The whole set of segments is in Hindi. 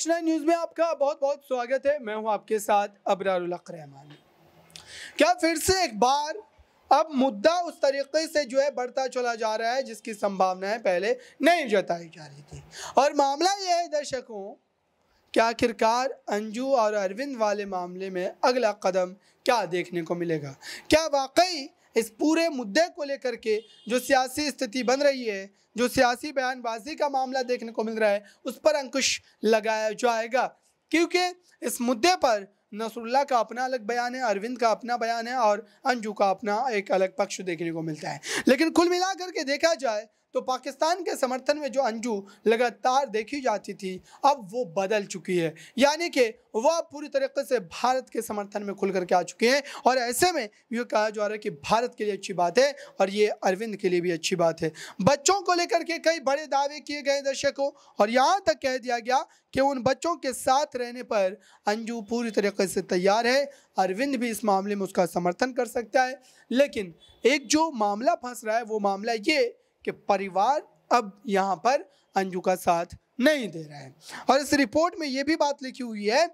एक्स नाइन न्यूज़ में आपका बहुत बहुत स्वागत है मैं हूं आपके साथ अबरारक रहमान क्या फिर से एक बार अब मुद्दा उस तरीके से जो है बढ़ता चला जा रहा है जिसकी संभावना है पहले नहीं जताई जा रही थी और मामला यह है दर्शकों क्या आखिरकार अंजू और अरविंद वाले मामले में अगला कदम क्या देखने को मिलेगा क्या वाकई इस पूरे मुद्दे को लेकर के जो सियासी स्थिति बन रही है जो सियासी बयानबाजी का मामला देखने को मिल रहा है उस पर अंकुश लगाया जाएगा क्योंकि इस मुद्दे पर नसरुल्ला का अपना अलग बयान है अरविंद का अपना बयान है और अंजू का अपना एक अलग पक्ष देखने को मिलता है लेकिन कुल मिलाकर के देखा जाए तो पाकिस्तान के समर्थन में जो अंजू लगातार देखी जाती थी अब वो बदल चुकी है यानी कि वह पूरी तरीके से भारत के समर्थन में खुल करके आ चुके हैं और ऐसे में ये कहा जा रहा है कि भारत के लिए अच्छी बात है और ये अरविंद के लिए भी अच्छी बात है बच्चों को लेकर के कई बड़े दावे किए गए दर्शकों और यहाँ तक कह दिया गया कि उन बच्चों के साथ रहने पर अंजू पूरी तरीके से तैयार है अरविंद भी इस मामले में उसका समर्थन कर सकता है लेकिन एक जो मामला फंस रहा है वो मामला ये कि परिवार अब यहाँ पर अंजू का साथ नहीं दे रहा है और इस रिपोर्ट में ये भी बात लिखी हुई है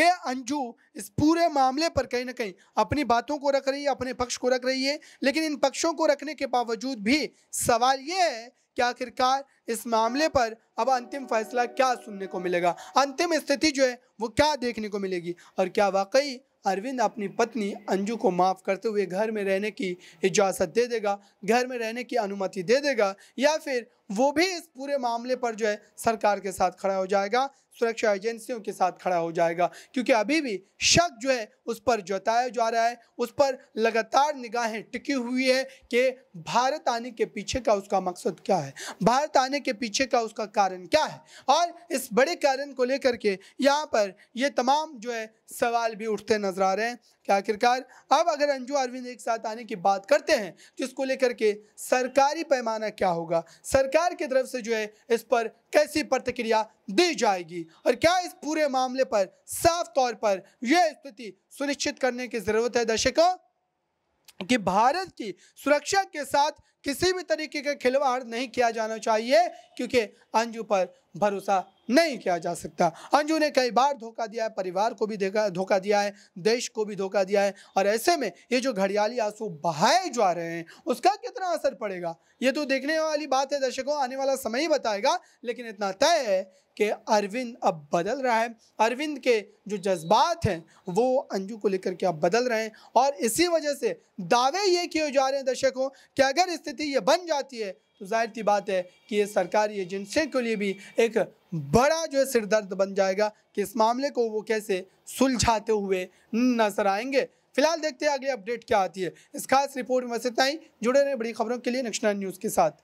कि अंजू इस पूरे मामले पर कहीं ना कहीं अपनी बातों को रख रही है अपने पक्ष को रख रही है लेकिन इन पक्षों को रखने के बावजूद भी सवाल ये है कि आखिरकार इस मामले पर अब अंतिम फैसला क्या सुनने को मिलेगा अंतिम स्थिति जो है वो क्या देखने को मिलेगी और क्या वाकई अरविंद अपनी पत्नी अंजू को माफ़ करते हुए घर में रहने की इजाज़त दे देगा घर में रहने की अनुमति दे देगा या फिर वो भी इस पूरे मामले पर जो है सरकार के साथ खड़ा हो जाएगा सुरक्षा एजेंसियों के साथ खड़ा हो जाएगा क्योंकि अभी भी शक जो है उस पर जताया जा रहा है उस पर लगातार निगाहें टिकी हुई है कि भारत आने के पीछे का उसका मकसद क्या है भारत आने के पीछे का उसका कारण क्या है और इस बड़े कारण को लेकर के यहाँ पर ये तमाम जो है सवाल भी उठते नजर आ रहे हैं कि आखिरकार अब अगर अंजू अरविंद एक साथ आने की बात करते हैं जिसको तो लेकर के सरकारी पैमाना क्या होगा सरकार की तरफ से जो है इस पर कैसी प्रतिक्रिया दी जाएगी और क्या इस पूरे मामले पर साफ तौर पर यह स्थिति सुनिश्चित करने की जरूरत है दर्शकों कि भारत की सुरक्षा के साथ किसी भी तरीके का खिलवाड़ नहीं किया जाना चाहिए क्योंकि अंजू पर भरोसा नहीं किया जा सकता अंजू ने कई बार धोखा दिया है परिवार को भी धोखा दिया है देश को भी धोखा दिया है और ऐसे में ये जो घड़ियाली आंसू बहाए जा रहे हैं उसका कितना असर पड़ेगा ये तो देखने वाली बात है दर्शकों आने वाला समय ही बताएगा लेकिन इतना तय है कि अरविंद अब बदल रहा है अरविंद के जो जज्बात हैं वो अंजू को लेकर के अब बदल रहे हैं और इसी वजह से दावे ये किए जा रहे हैं दर्शकों कि अगर स्थिति ये बन जाती है तो जाहिर सी बात है कि ये सरकारी एजेंसियों के लिए भी एक बड़ा जो है सिरदर्द बन जाएगा कि इस मामले को वो कैसे सुलझाते हुए नजर आएंगे फिलहाल देखते हैं अगले अपडेट क्या आती है इस खास रिपोर्ट में बस इतना ही जुड़े रहे बड़ी खबरों के लिए नक्शनल न्यूज़ के साथ